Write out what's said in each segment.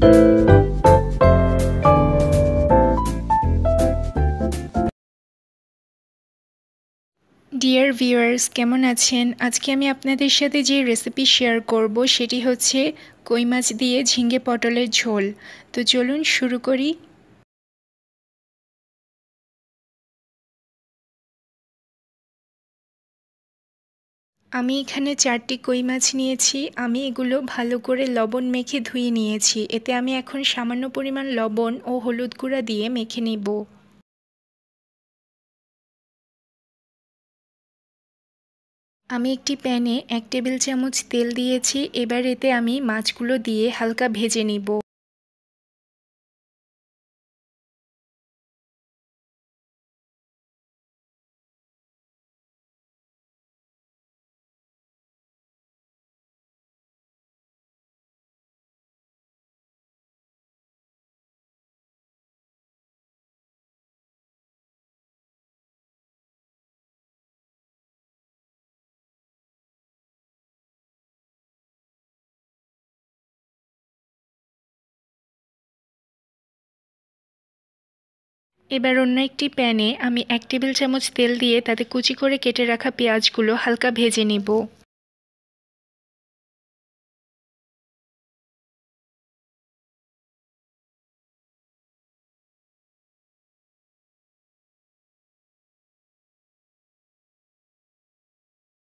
Dear viewers কেমন আছেন আজকে আমি আপনাদের সাথে যে রেসিপি শেয়ার করব সেটি হচ্ছে কই মাছ দিয়ে ঝিঙ্গে পটলের ঝোল তো চলুন শুরু করি আমি এখানে চারটি কই মাছ নিয়েছি আমি এগুলো ভালো করে লবণ মেখে ধুয়ে নিয়েছি এতে আমি এখন সামান্য পরিমাণ লবণ ও হলুদ গুঁড়া দিয়ে মেখে নেব আমি একটি প্যানে এক টেবিল চামচ তেল দিয়েছি এবার এতে আমি মাছগুলো দিয়ে হালকা ভেজে নিব এবার অন্য একটি প্যানে আমি এক টেবিল চামচ তেল দিয়ে তাতে কুচি করে কেটে রাখা পেঁয়াজগুলো হালকা ভেজে নেব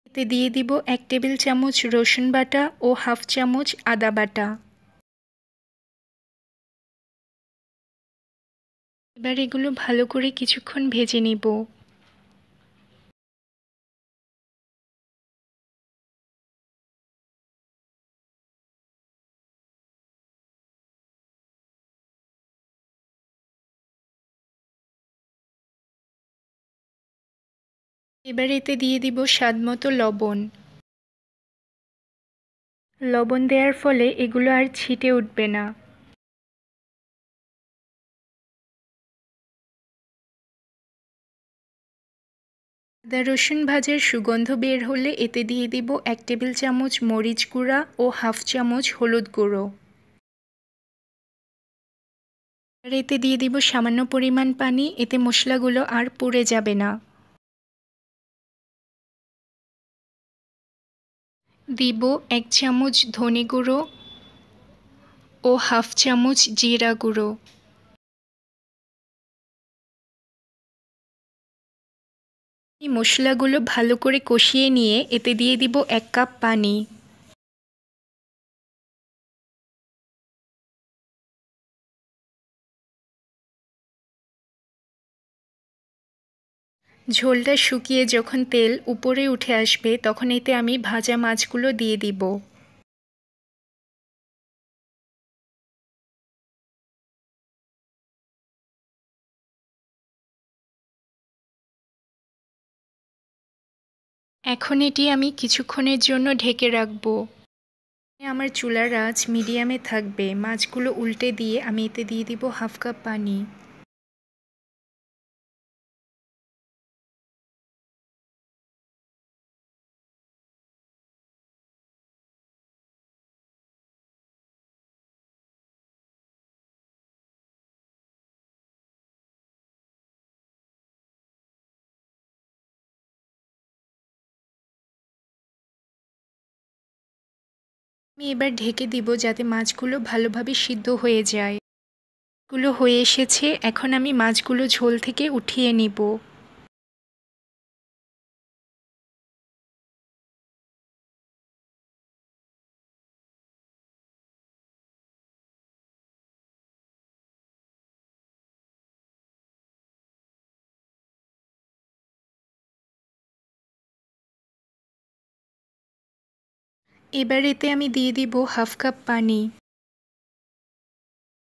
এতে দিয়ে দিব এক টেবিল চামচ রসুন বাটা ও হাফ চামচ আদা বাটা এবার এগুলো ভালো করে কিছুক্ষণ ভেজে নিব এবার এতে দিয়ে দিব স্বাদমতো লবণ লবণ দেওয়ার ফলে এগুলো আর ছিটে উঠবে না আদা রসুন ভাজার সুগন্ধ বের হলে এতে দিয়ে দিব এক টেবিল চামচ মরিচ গুঁড়া ও হাফ চামচ হলুদ গুঁড়ো আর এতে দিয়ে দিব সামান্য পরিমাণ পানি এতে মশলাগুলো আর পুড়ে যাবে না দিব এক চামচ ধনে গুঁড়ো ও হাফ চামচ জিরা গুঁড়ো এই মশলাগুলো ভালো করে কষিয়ে নিয়ে এতে দিয়ে দিব এক কাপ পানি ঝোলটা শুকিয়ে যখন তেল উপরে উঠে আসবে তখন এতে আমি ভাজা মাছগুলো দিয়ে দিব এখন এটি আমি কিছুক্ষণের জন্য ঢেকে রাখব আমার চুলার আজ মিডিয়ামে থাকবে মাছগুলো উল্টে দিয়ে আমি এতে দিয়ে দিব হাফ কাপ পানি আমি এবার ঢেকে দিব যাতে মাছগুলো ভালোভাবে সিদ্ধ হয়ে যায় গুলো হয়ে এসেছে এখন আমি মাছগুলো ঝোল থেকে উঠিয়ে নিব এবার এতে আমি দিয়ে দিব হাফ কাপ পানি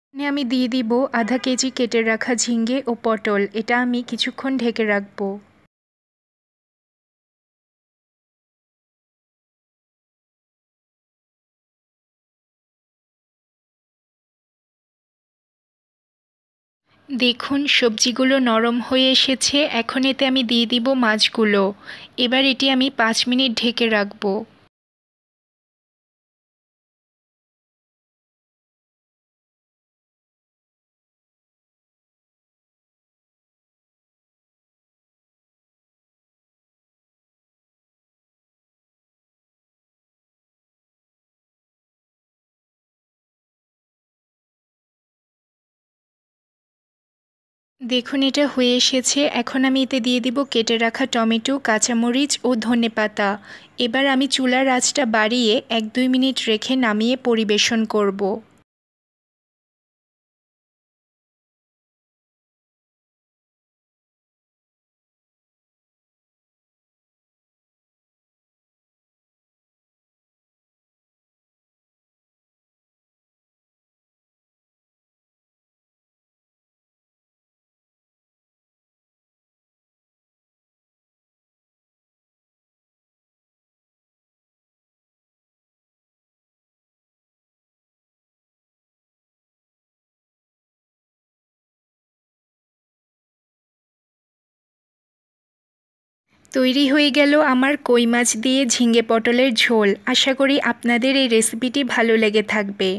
এখানে আমি দিয়ে দিব আধা কেজি কেটে রাখা ঝিঙ্গে ও পটল এটা আমি কিছুক্ষণ ঢেকে রাখব দেখুন সবজিগুলো নরম হয়ে এসেছে এখন এতে আমি দিয়ে দিব মাছগুলো এবার এটি আমি পাঁচ মিনিট ঢেকে রাখবো দেখুন এটা হয়ে এসেছে এখন আমি এতে দিয়ে দিব কেটে রাখা টমেটো কাঁচামরিচ ও ধনে পাতা এবার আমি চুলার আঁচটা বাড়িয়ে এক দুই মিনিট রেখে নামিয়ে পরিবেশন করব। তৈরি হয়ে গেল আমার কই মাছ দিয়ে ঝিঙে পটলের ঝোল আশা করি আপনাদের এই রেসিপিটি ভালো লেগে থাকবে